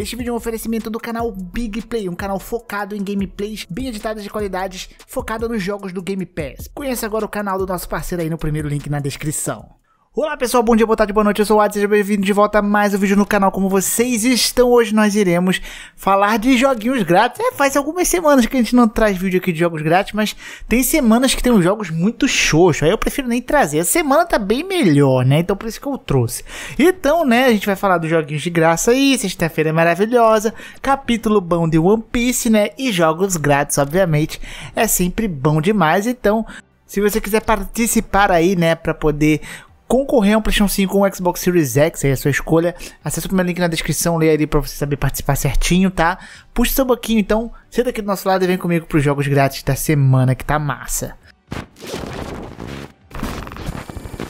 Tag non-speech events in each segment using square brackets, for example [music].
Este vídeo é um oferecimento do canal Big Play, um canal focado em gameplays bem editadas de qualidades, focado nos jogos do Game Pass. Conheça agora o canal do nosso parceiro aí no primeiro link na descrição. Olá pessoal, bom dia, boa tarde, boa noite, eu sou o Ad, seja bem-vindo de volta a mais um vídeo no canal como vocês estão. Hoje nós iremos falar de joguinhos grátis. É, faz algumas semanas que a gente não traz vídeo aqui de jogos grátis, mas tem semanas que tem uns jogos muito xoxos, aí eu prefiro nem trazer. A semana tá bem melhor, né? Então por isso que eu trouxe. Então, né, a gente vai falar dos joguinhos de graça aí, sexta-feira é maravilhosa, capítulo bom de One Piece, né, e jogos grátis, obviamente, é sempre bom demais, então... Se você quiser participar aí, né, para poder concorrer a um PlayStation 5 ou um Xbox Series X, aí é a sua escolha. Acesse o primeiro link na descrição, leia ali pra você saber participar certinho, tá? Puxa seu boquinho então, senta aqui do nosso lado e vem comigo pros jogos grátis da semana que tá massa.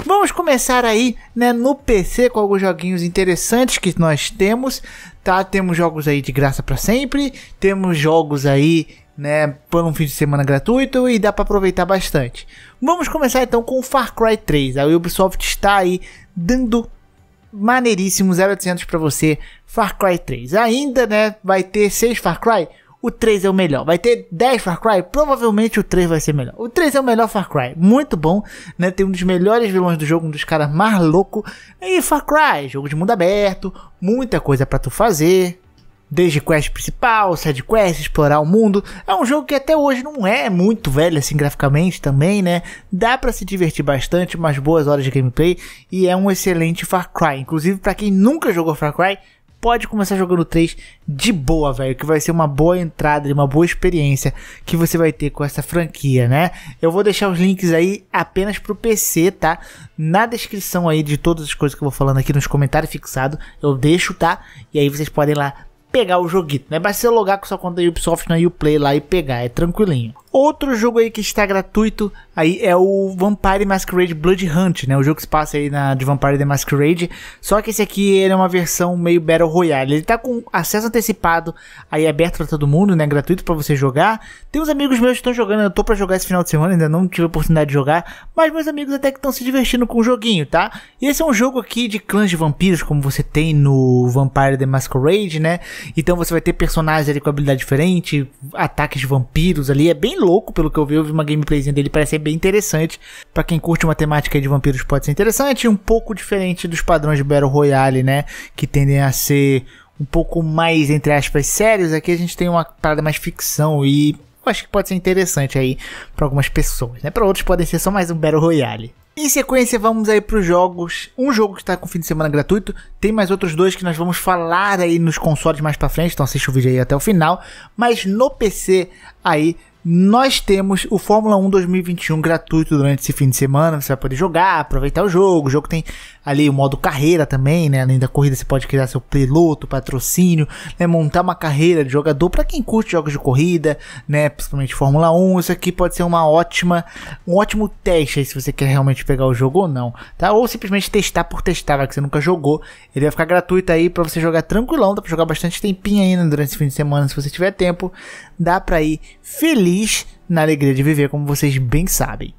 Vamos começar aí, né, no PC com alguns joguinhos interessantes que nós temos, tá? Temos jogos aí de graça para sempre, temos jogos aí né, por um fim de semana gratuito e dá para aproveitar bastante. Vamos começar então com Far Cry 3. A Ubisoft está aí dando maneiríssimo 0800 para você Far Cry 3. Ainda, né, vai ter 6 Far Cry, o 3 é o melhor. Vai ter 10 Far Cry? Provavelmente o 3 vai ser melhor. O 3 é o melhor Far Cry. Muito bom, né? Tem um dos melhores vilões do jogo, um dos caras mais loucos. E Far Cry, jogo de mundo aberto, muita coisa para tu fazer, desde quest principal, side quest, explorar o mundo. É um jogo que até hoje não é muito velho assim graficamente também, né? Dá para se divertir bastante, umas boas horas de gameplay e é um excelente Far Cry. Inclusive para quem nunca jogou Far Cry, pode começar jogando 3 de boa, velho, que vai ser uma boa entrada e uma boa experiência que você vai ter com essa franquia, né? Eu vou deixar os links aí apenas pro PC, tá? Na descrição aí de todas as coisas que eu vou falando aqui nos comentários fixado, eu deixo, tá? E aí vocês podem ir lá pegar o joguinho. Não é pra você logar com sua conta Ubisoft na Uplay lá e pegar, é tranquilinho. Outro jogo aí que está gratuito aí é o Vampire Masquerade Blood Hunt, né? O jogo que se passa aí na, de Vampire the Masquerade. Só que esse aqui é uma versão meio Battle Royale. Ele tá com acesso antecipado aí aberto para todo mundo, né? Gratuito para você jogar. Tem uns amigos meus que estão jogando, eu tô para jogar esse final de semana, ainda não tive a oportunidade de jogar, mas meus amigos até que estão se divertindo com o joguinho, tá? E esse é um jogo aqui de clãs de vampiros, como você tem no Vampire the Masquerade, né? Então você vai ter personagens ali com habilidade diferente, ataques de vampiros ali, é bem louco, pelo que eu vi. Eu vi uma gameplayzinha dele, parece ser bem interessante. para quem curte uma temática de vampiros pode ser interessante. Um pouco diferente dos padrões de Battle Royale, né? Que tendem a ser um pouco mais, entre aspas, sérios. Aqui a gente tem uma parada mais ficção e eu acho que pode ser interessante aí para algumas pessoas, né? Para outros podem ser só mais um Battle Royale. Em sequência, vamos aí para os jogos. Um jogo que está com fim de semana gratuito. Tem mais outros dois que nós vamos falar aí nos consoles mais para frente. Então assiste o vídeo aí até o final. Mas no PC aí nós temos o Fórmula 1 2021 gratuito durante esse fim de semana. Você vai poder jogar, aproveitar o jogo. O jogo tem ali o modo carreira também, né? Além da corrida, você pode criar seu piloto, patrocínio, né? montar uma carreira de jogador para quem curte jogos de corrida, né? Principalmente Fórmula 1. Isso aqui pode ser uma ótima, um ótimo teste aí, se você quer realmente pegar o jogo ou não, tá? Ou simplesmente testar por testar, que você nunca jogou. Ele vai ficar gratuito aí para você jogar tranquilão, dá para jogar bastante tempinho ainda durante esse fim de semana, se você tiver tempo. Dá para ir feliz feliz na alegria de viver, como vocês bem sabem.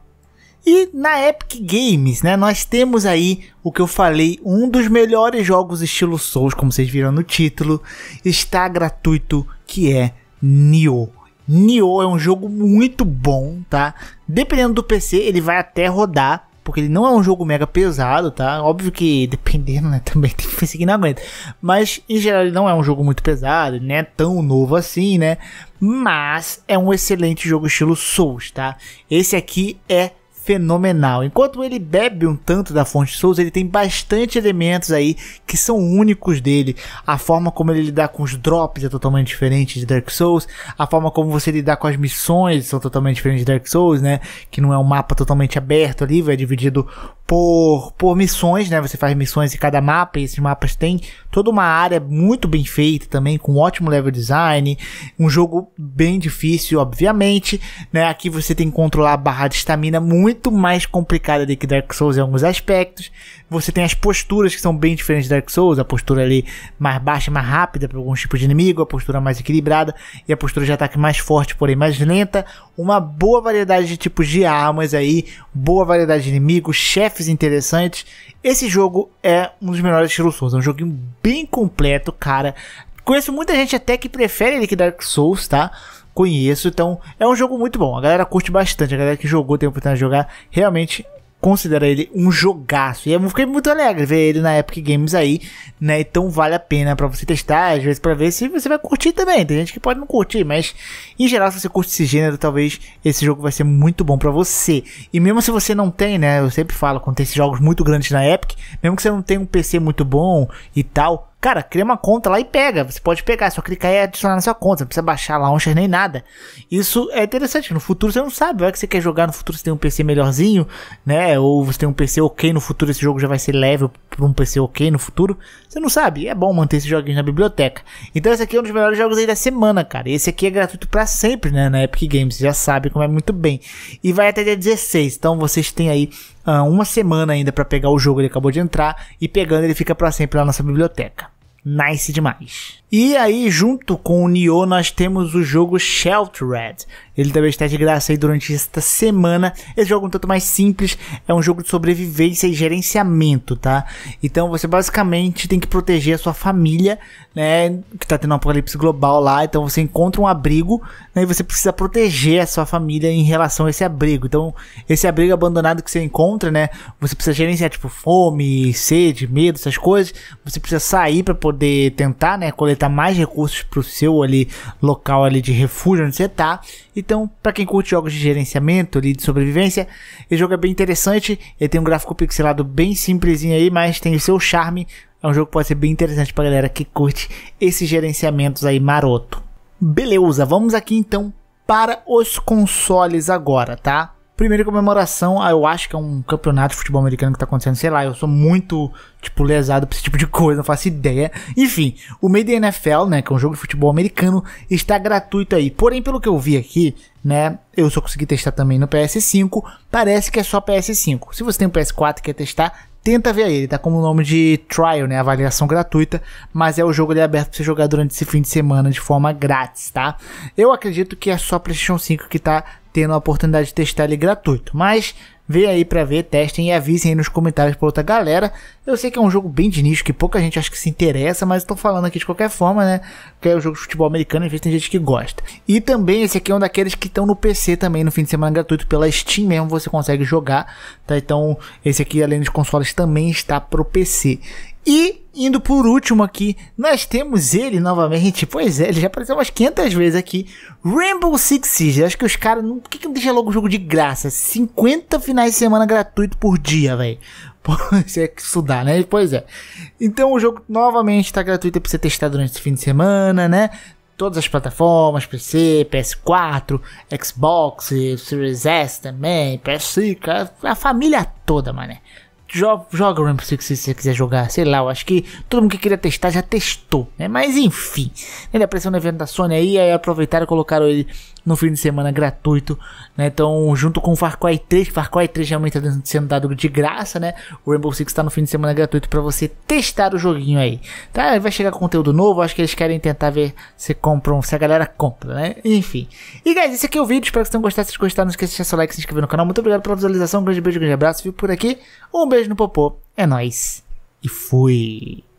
E na Epic Games, né, nós temos aí o que eu falei, um dos melhores jogos estilo Souls, como vocês viram no título, está gratuito, que é Nioh. Nioh é um jogo muito bom, tá? Dependendo do PC, ele vai até rodar porque ele não é um jogo mega pesado, tá? Óbvio que [laughs] dependendo, né? Também tem que seguir na aguenta. Mas, em geral, ele não é um jogo muito pesado, né? tão novo assim, né? Mas é um excelente jogo estilo Souls, tá? Esse aqui é fenomenal. Enquanto ele bebe um tanto da fonte Souls, ele tem bastante elementos aí que são únicos dele. A forma como ele lidar com os drops é totalmente diferente de Dark Souls, a forma como você lidar com as missões são totalmente diferentes de Dark Souls, né? Que não é um mapa totalmente aberto ali, é dividido por, por missões, né? Você faz missões em cada mapa e esses mapas têm toda uma área muito bem feita também, com ótimo level design, um jogo bem difícil, obviamente, né? Aqui você tem que controlar a barra de estamina muito mais complicada do que Dark Souls em alguns aspectos. Você tem as posturas que são bem diferentes de Dark Souls, a postura ali mais baixa, mais rápida para alguns tipos de inimigo, a postura mais equilibrada e a postura de ataque mais forte, porém mais lenta. Uma boa variedade de tipos de armas aí, boa variedade de inimigos, chefe interessantes. Esse jogo é um dos melhores estilo Souls. É um joguinho bem completo, cara. Conheço muita gente até que prefere ele que Dark Souls, tá? Conheço, então é um jogo muito bom. A galera curte bastante. A galera que jogou, tem oportunidade de jogar, realmente considera ele um jogaço. E eu fiquei muito alegre ver ele na Epic Games aí, né? Então vale a pena para você testar, às vezes para ver se você vai curtir também. Tem gente que pode não curtir, mas em geral se você curte esse gênero, talvez esse jogo vai ser muito bom para você. E mesmo se você não tem, né? Eu sempre falo, quando tem esses jogos muito grandes na Epic, mesmo que você não tenha um PC muito bom e tal, Cara, cria uma conta lá e pega. Você pode pegar, é só clicar e adicionar na sua conta. Não precisa baixar launcher nem nada. Isso é interessante. No futuro você não sabe. Vai que você quer jogar no futuro, você tem um PC melhorzinho, né? Ou você tem um PC ok no futuro, esse jogo já vai ser level para um PC ok no futuro. Você não sabe. É bom manter esses joguinho na biblioteca. Então esse aqui é um dos melhores jogos aí da semana, cara. Esse aqui é gratuito para sempre, né? Na Epic Games. Você já sabe como é muito bem. E vai até dia 16. Então vocês têm aí ah, uma semana ainda para pegar o jogo, ele acabou de entrar, e pegando ele fica para sempre na nossa biblioteca. Nice demais. E aí, junto com o Nioh, nós temos o jogo Sheltered. Ele também está de graça aí durante esta semana. Esse jogo é um tanto mais simples, é um jogo de sobrevivência e gerenciamento, tá? Então você basicamente tem que proteger a sua família, né? Que está tendo um apocalipse global lá. Então você encontra um abrigo né, e você precisa proteger a sua família em relação a esse abrigo. Então, esse abrigo abandonado que você encontra, né? Você precisa gerenciar, tipo, fome, sede, medo, essas coisas. Você precisa sair para poder tentar, né? Coletar mais recursos para o seu ali, local ali de refúgio onde você está E então, para quem curte jogos de gerenciamento ali, de sobrevivência, esse jogo é bem interessante. Ele tem um gráfico pixelado bem simplesinho aí, mas tem o seu charme. É um jogo que pode ser bem interessante para galera que curte esses gerenciamentos aí maroto. Beleza, vamos aqui então para os consoles agora, tá? Primeira comemoração, ah, eu acho que é um campeonato de futebol americano que tá acontecendo, sei lá, eu sou muito, tipo, lesado pra esse tipo de coisa, não faço ideia. Enfim, o Made in NFL, né, que é um jogo de futebol americano, está gratuito aí. Porém, pelo que eu vi aqui, né, eu só consegui testar também no PS5, parece que é só PS5. Se você tem um PS4 e quer testar, tenta ver aí, ele tá com o nome de trial, né, avaliação gratuita, mas é o jogo ali é aberto pra você jogar durante esse fim de semana de forma grátis, tá? Eu acredito que é só PlayStation 5 que tá tendo a oportunidade de testar ele gratuito. Mas vê aí para ver, testem e avisem aí nos comentários pra outra galera. Eu sei que é um jogo bem de nicho, que pouca gente acha que se interessa, mas estou falando aqui de qualquer forma, né? Que é o jogo de futebol americano, às vezes tem gente que gosta. E também esse aqui é um daqueles que estão no PC também, no fim de semana gratuito, pela Steam mesmo, você consegue jogar, tá? Então, esse aqui, além dos consoles, também está pro PC. E Indo por último aqui, nós temos ele novamente. Pois é, ele já apareceu umas 500 vezes aqui. Rainbow Six Siege. Acho que os caras. Não... Por que, que não deixa logo o jogo de graça? 50 finais de semana gratuito por dia, velho. [laughs] Você é que estudar, né? Pois é. Então o jogo novamente está gratuito para você testar durante esse fim de semana, né? todas as plataformas, PC, PS4, Xbox, Series S também, PS5, a, a família toda, mané joga, o Rainbow Six se você quiser jogar, sei lá, eu acho que todo mundo que queria testar já testou, né? Mas enfim, né, ele apareceu no evento da Sony aí, aí aproveitaram e colocaram ele no fim de semana gratuito, né? Então, junto com o Far Cry 3, Far Cry 3 realmente tá sendo dado de graça, né? O Rainbow Six está no fim de semana gratuito para você testar o joguinho aí, tá? Vai chegar conteúdo novo, acho que eles querem tentar ver se compram, se a galera compra, né? Enfim. E, guys, esse aqui é o vídeo, espero que vocês tenham gostado. Se vocês gostaram, não esqueça de deixar seu like, se inscrever no canal. Muito obrigado pela visualização, um grande beijo, um grande abraço, fico por aqui. Um beijo no popô, é nóis e fui!